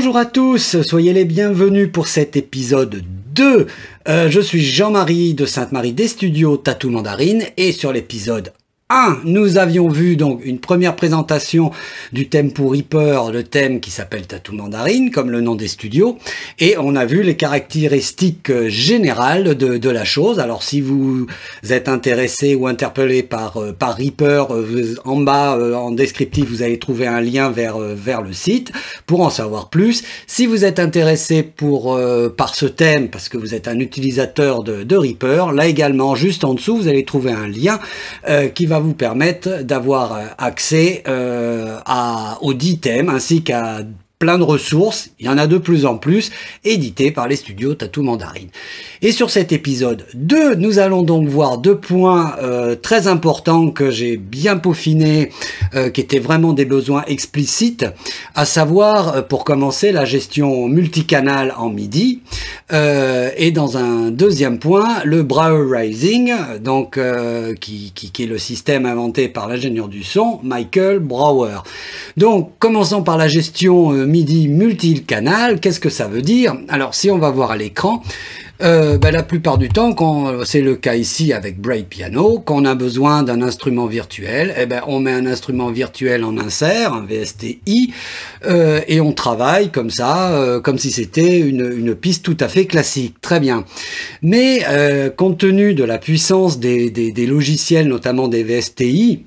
Bonjour à tous, soyez les bienvenus pour cet épisode 2. Euh, je suis Jean-Marie de Sainte-Marie des Studios Tatou Mandarine et sur l'épisode 1, nous avions vu donc une première présentation du thème pour Reaper, le thème qui s'appelle Tattoo mandarin comme le nom des studios, et on a vu les caractéristiques euh, générales de, la chose. Alors si vous êtes intéressé ou interpellé par, euh, par Reaper, euh, en bas, en descriptif, vous allez trouver un lien vers, vers le site pour en savoir plus. Si vous êtes intéressé pour, par ce thème, parce que vous êtes un utilisateur de, de Reaper, là également, juste en dessous, vous allez trouver un lien qui va vous permettre d'avoir euh, accès euh, à, aux 10 thèmes ainsi qu'à plein de ressources, il y en a de plus en plus, édité par les studios Tatou Mandarine. Et sur cet épisode 2, nous allons donc voir deux points euh, très importants que j'ai bien peaufinés, euh, qui étaient vraiment des besoins explicites, à savoir, euh, pour commencer, la gestion multicanal en MIDI, et dans un deuxième point, le rising donc qui, est le système inventé par l'ingénieur du son, Michael Brower Donc, commençons par la gestion MIDI multi-canal, qu'est-ce que ça veut dire Alors si on va voir à l'écran, euh, ben, la plupart du temps, c'est le cas ici avec Break Piano, quand on a besoin d'un instrument virtuel, eh ben, on met un instrument virtuel en insert, un VSTI, euh, et on travaille comme ça, euh, comme si c'était une, piste tout à fait classique. Très bien. Mais compte tenu de la puissance des logiciels, notamment des VSTI,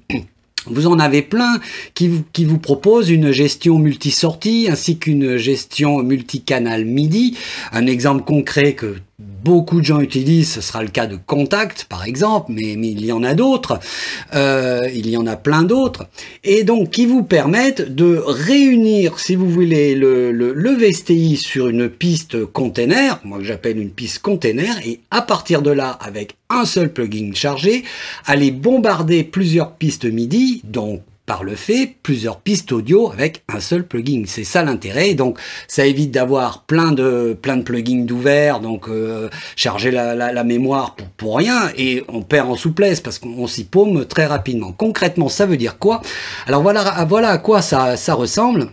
vous en avez plein qui vous, qui vous propose une gestion multisortie ainsi qu'une gestion multicanal MIDI. Un exemple concret que beaucoup de gens utilisent, ce sera le cas de Contact par exemple, mais, il y en a d'autres, euh, il y en a plein d'autres, et donc qui vous permettent de réunir, si vous voulez, le, le, le VSTI sur une piste container, moi j'appelle une piste container, et à partir de là, avec un seul plugin chargé, aller bombarder plusieurs pistes MIDI, donc par le fait plusieurs pistes audio avec un seul plugin. C'est ça l'intérêt. Donc ça évite d'avoir plein de plein de plugins d'ouvert, donc euh, charger la, la, la, mémoire pour, rien et on perd en souplesse parce qu'on s'y paume très rapidement. Concrètement, ça veut dire quoi Alors voilà voilà à quoi ça ça ressemble.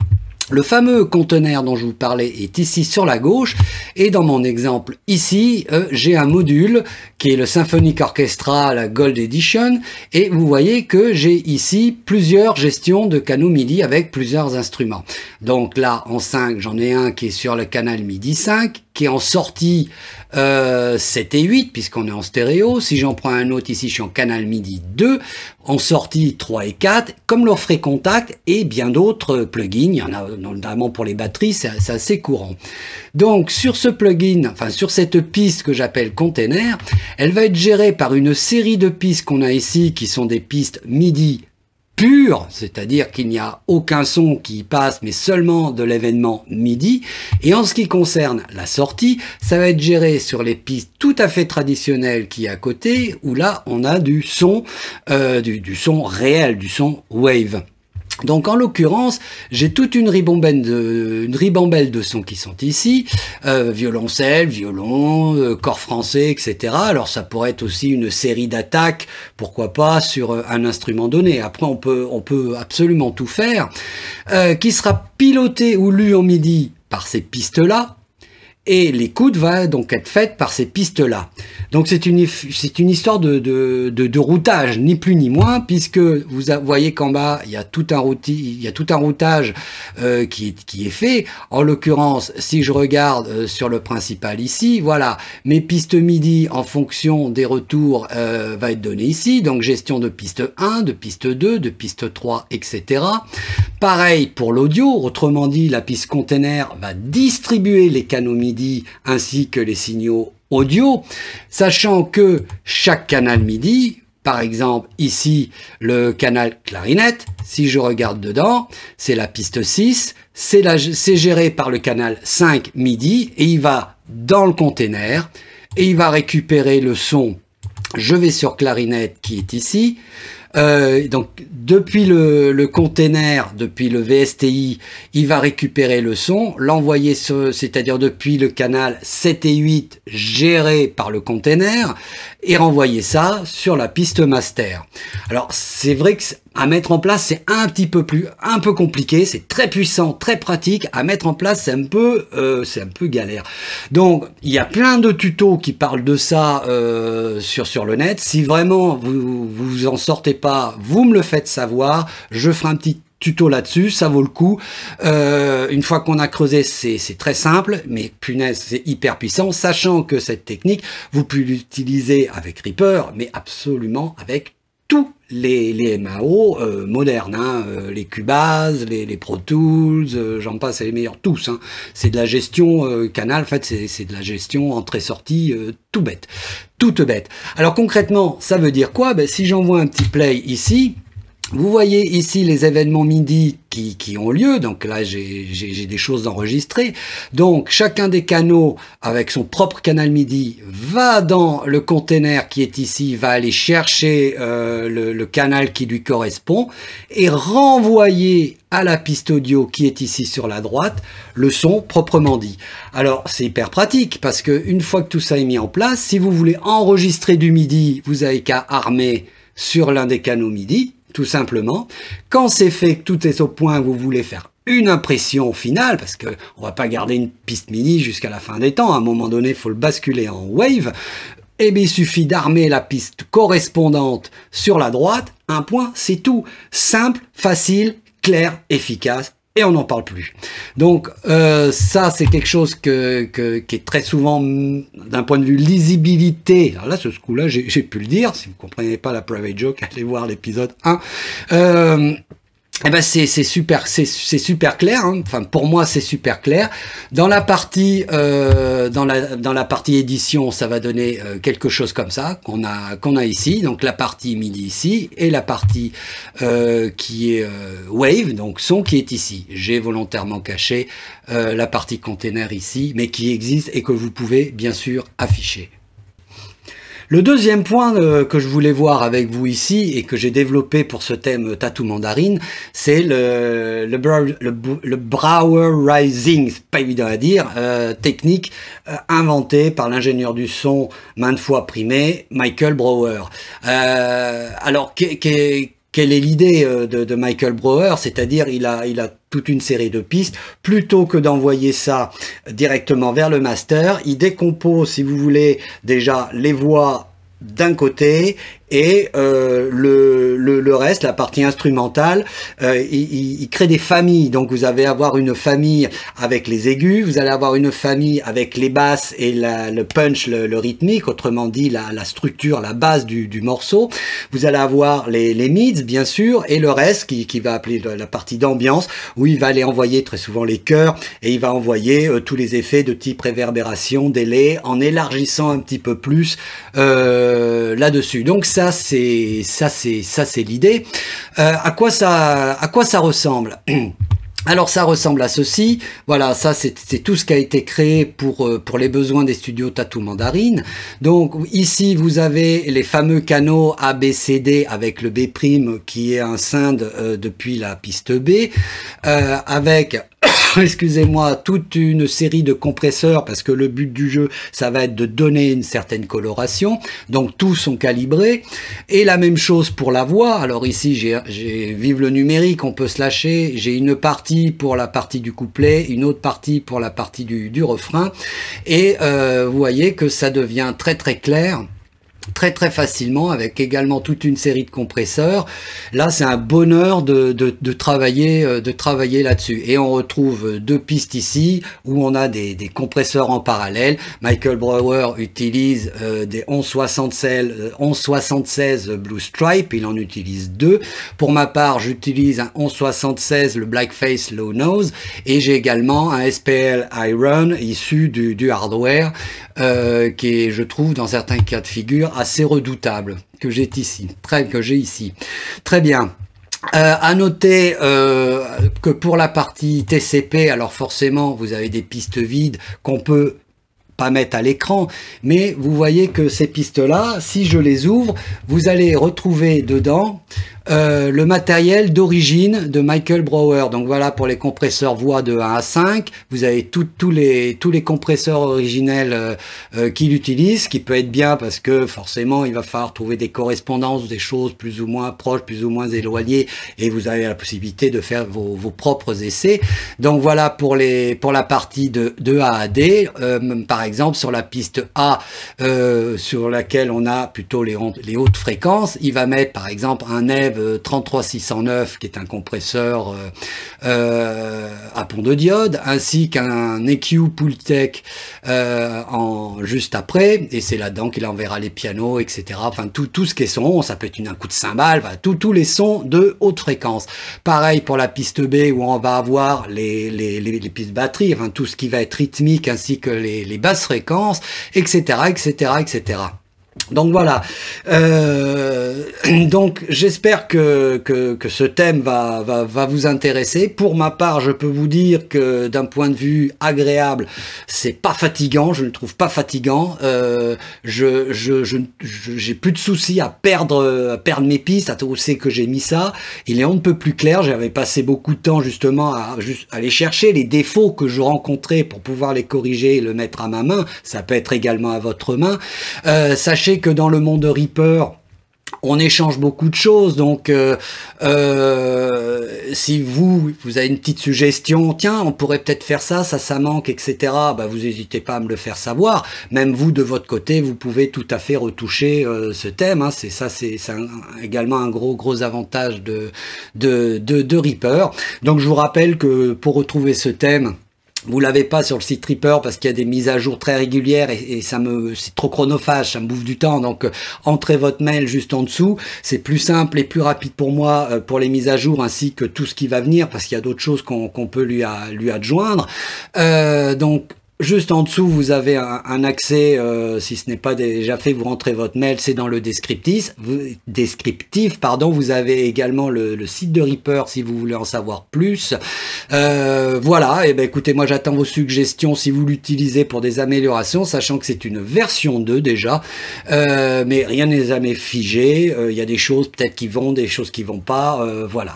Le fameux conteneur dont je vous parlais est ici sur la gauche et dans mon exemple ici, euh, j'ai un module qui est le Symphonic Orchestra la Gold Edition et vous voyez que j'ai ici plusieurs gestions de canaux MIDI avec plusieurs instruments. Donc là en 5, j'en ai un qui est sur le canal MIDI 5 qui est en sortie euh, 7 et 8, puisqu'on est en stéréo. Si j'en prends un autre ici, je suis en canal MIDI 2, en sortie 3 et 4, comme l'offre contact et bien d'autres euh, plugins. Il y en a notamment pour les batteries, c'est assez courant. Donc sur ce plugin, enfin sur cette piste que j'appelle container, elle va être gérée par une série de pistes qu'on a ici, qui sont des pistes MIDI c'est-à-dire qu'il n'y a aucun son qui passe, mais seulement de l'événement MIDI. Et en ce qui concerne la sortie, ça va être géré sur les pistes tout à fait traditionnelles qui à côté, où là on a du son, euh, du son réel, du son wave. Donc en l'occurrence, j'ai toute une ribambelle, de, une ribambelle de sons qui sont ici, euh, violoncelle, violon, euh, corps français, etc. Alors ça pourrait être aussi une série d'attaques, pourquoi pas sur euh, un instrument donné. Après on peut, on peut absolument tout faire, qui sera piloté ou lu en midi par ces pistes-là, et l'écoute va donc être faite par ces pistes-là. Donc c'est une, c'est une histoire de, de, routage, ni plus ni moins, puisque vous voyez qu'en bas, il y a tout un, routi, il y a tout un routage euh, qui, est, qui est fait. En l'occurrence, si je regarde euh, sur le principal ici, voilà, mes pistes MIDI en fonction des retours euh, va être donné ici. Donc gestion de piste 1, de piste 2, de piste 3, etc. Pareil pour l'audio, autrement dit, la piste container va distribuer les canaux MIDI ainsi que les signaux audio, sachant que chaque canal midi, par exemple ici le canal clarinette, si je regarde dedans, c'est la piste 6, c'est géré par le canal 5 midi et il va dans le container et il va récupérer le son. Je vais sur clarinette qui est ici. Euh, donc depuis le, le container, depuis le VSTI, il va récupérer le son, l'envoyer, c'est-à-dire depuis le canal 7 et 8 géré par le container, et renvoyer ça sur la piste master. Alors c'est vrai que à mettre en place c'est un petit peu plus un peu compliqué, c'est très puissant, très pratique à mettre en place, c'est un peu euh, c'est un peu galère. Donc il y a plein de tutos qui parlent de ça euh, sur sur le net. Si vraiment vous vous en sortez pas, vous me le faites savoir, je ferai un petit tuto là-dessus, ça vaut le coup. Euh, une fois qu'on a creusé, c'est très simple, mais punaise, c'est hyper puissant, sachant que cette technique, vous pouvez l'utiliser avec Reaper, mais absolument avec tous les, MAO euh, modernes, hein, euh, les Cubase, les, les Pro Tools, euh, j'en passe, les meilleurs tous. Hein. C'est de la gestion canal, en fait, c'est de la gestion entrée-sortie tout bête, toute bête. Alors concrètement, ça veut dire quoi ben, Si j'envoie un petit play ici, vous voyez ici les événements midi qui, qui ont lieu, donc là j'ai des choses enregistrées. Donc chacun des canaux avec son propre canal midi va dans le container qui est ici, va aller chercher euh, le, canal qui lui correspond et renvoyer à la piste audio qui est ici sur la droite le son proprement dit. Alors c'est hyper pratique parce que une fois que tout ça est mis en place, si vous voulez enregistrer du midi, vous avez qu'à armer sur l'un des canaux midi tout simplement. Quand c'est fait, que tout est au point, vous voulez faire une impression finale, parce qu'on on va pas garder une piste mini jusqu'à la fin des temps, à un moment donné, il faut le basculer en wave, et eh bien, il suffit d'armer la piste correspondante sur la droite, un point, c'est tout. Simple, facile, clair, efficace, on n'en parle plus. Donc euh, ça, c'est quelque chose que, qui est très souvent, mm, d'un point de vue lisibilité, alors là, ce coup-là, j'ai pu le dire, si vous comprenez pas la private joke, allez voir l'épisode 1. Euh, eh ben c'est super c'est super clair. Hein. Enfin pour moi c'est super clair. Dans la partie euh, dans la dans la partie édition ça va donner euh, quelque chose comme ça qu'on a qu'on a ici. Donc la partie midi ici et la partie euh, qui est wave donc son qui est ici. J'ai volontairement caché la partie container ici mais qui existe et que vous pouvez bien sûr afficher. Le deuxième point euh, que je voulais voir avec vous ici et que j'ai développé pour ce thème tatou mandarine, c'est le, le, le, Rising, pas évident à dire, euh, technique euh, inventée par l'ingénieur du son maintes fois primé, Michael Brower. alors, qu'est quelle est l'idée euh, de, Michael Brower, c'est-à-dire il a, il a toute une série de pistes, plutôt que d'envoyer ça directement vers le master, il décompose, si vous voulez, déjà les voix d'un côté et euh, le, le, le, reste, la partie instrumentale, euh, il, il, crée des familles. Donc vous allez avoir une famille avec les aigus, vous allez avoir une famille avec les basses et la, le punch, le, le, rythmique, autrement dit la, la structure, la base du, du, morceau. Vous allez avoir les, les mids, bien sûr, et le reste qui, qui va appeler la partie d'ambiance, où il va aller envoyer très souvent les chœurs et il va envoyer euh, tous les effets de type réverbération, délai, en élargissant un petit peu plus euh, là-dessus. Donc ça c'est ça c'est ça c'est l'idée. Euh, à quoi ça à quoi ça ressemble Alors ça ressemble à ceci. Voilà, ça c'est tout ce qui a été créé pour euh, pour les besoins des studios Tatou Mandarine. Donc ici vous avez les fameux canaux ABCD avec le B' qui est un scinde euh, depuis la piste B, avec excusez-moi, toute une série de compresseurs parce que le but du jeu, ça va être de donner une certaine coloration. Donc tous sont calibrés. Et la même chose pour la voix. Alors ici, j'ai vive le numérique, on peut se lâcher. J'ai une partie pour la partie du couplet, une autre partie pour la partie du, refrain. Et euh, vous voyez que ça devient très très clair très très facilement avec également toute une série de compresseurs. Là, c'est un bonheur de, travailler, euh, de travailler là-dessus. Et on retrouve deux pistes ici où on a des, compresseurs en parallèle. Michael Brower utilise euh, des 1176, 1176 euh, Blue Stripe, il en utilise deux. Pour ma part, j'utilise un 1176 le Blackface Low Nose et j'ai également un SPL Iron issu du, hardware qui je trouve, dans certains cas de figure euh, assez redoutable que j'ai ici. Très, que j'ai ici. Très bien. Euh, à noter euh, que pour la partie TCP, alors forcément vous avez des pistes vides qu'on peut pas mettre à l'écran, mais vous voyez que ces pistes-là, si je les ouvre, vous allez retrouver dedans euh, le matériel d'origine de Michael Brower. Donc voilà pour les compresseurs voix de 1 à 5. Vous avez tous les, tous les compresseurs originels euh, euh, qu'il utilise, ce qui peut être bien parce que forcément il va falloir trouver des correspondances, des choses plus ou moins proches, plus ou moins éloignées, et vous avez la possibilité de faire vos, vos propres essais. Donc voilà pour, les, pour la partie de, de A à D. par exemple sur la piste A, sur laquelle on a plutôt les, les hautes fréquences, il va mettre par exemple un EV 33609 qui est un compresseur euh, euh, à pont de diode, ainsi qu'un EQ Pultec euh, en juste après, et c'est là-dedans qu'il enverra les pianos, etc. Enfin tout, tout ce qui est son, ça peut être un coup de cymbale, enfin, tout, tous les sons de haute fréquence. Pareil pour la piste B où on va avoir les, les, pistes batterie, enfin tout ce qui va être rythmique ainsi que les, les basses fréquences, etc., etc., etc. Donc voilà. Euh, donc j'espère que, que, que, ce thème va, va, va, vous intéresser. Pour ma part, je peux vous dire que d'un point de vue agréable, c'est pas fatigant. Je ne trouve pas fatigant. Euh, je n'ai je, j'ai plus de soucis à perdre à perdre mes pistes, à c'est que j'ai mis ça. Il est on ne peut plus clair. J'avais passé beaucoup de temps justement à, juste aller chercher les défauts que je rencontrais pour pouvoir les corriger et le mettre à ma main. Ça peut être également à votre main. Euh, sachez que dans le monde de Reaper, on échange beaucoup de choses, donc euh, euh, si vous, vous avez une petite suggestion, tiens, on pourrait peut-être faire ça, ça, ça manque, etc., bah, vous n'hésitez pas à me le faire savoir. Même vous, de votre côté, vous pouvez tout à fait retoucher euh, ce thème. Hein. C'est ça, c'est également un gros, gros avantage de, de Reaper. Donc je vous rappelle que pour retrouver ce thème, vous l'avez pas sur le site Tripper parce qu'il y a des mises à jour très régulières et, ça me c'est trop chronophage, ça me bouffe du temps. Donc euh, entrez votre mail juste en dessous, c'est plus simple et plus rapide pour moi euh, pour les mises à jour ainsi que tout ce qui va venir parce qu'il y a d'autres choses qu'on peut lui lui adjoindre. Euh, donc Juste en dessous, vous avez un, accès, euh, si ce n'est pas déjà fait, vous rentrez votre mail, c'est dans le descriptif. Vous, descriptif pardon, vous avez également le, site de Reaper si vous voulez en savoir plus. Euh, voilà, et eh ben écoutez, moi j'attends vos suggestions si vous l'utilisez pour des améliorations, sachant que c'est une version 2 déjà, euh, mais rien n'est jamais figé. Il y a des choses peut-être qui vont, des choses qui vont pas. voilà,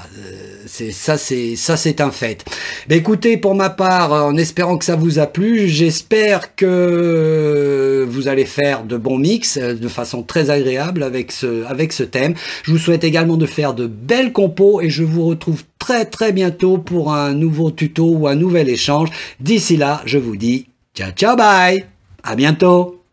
c'est ça, c'est ça, c'est un fait. Ben écoutez, pour ma part, en espérant que ça vous a plu j'espère que vous allez faire de bons mix euh, de façon très agréable avec ce, avec ce thème. Je vous souhaite également de faire de belles compos et je vous retrouve très très bientôt pour un nouveau tuto ou un nouvel échange. D'ici là, je vous dis ciao ciao bye, à bientôt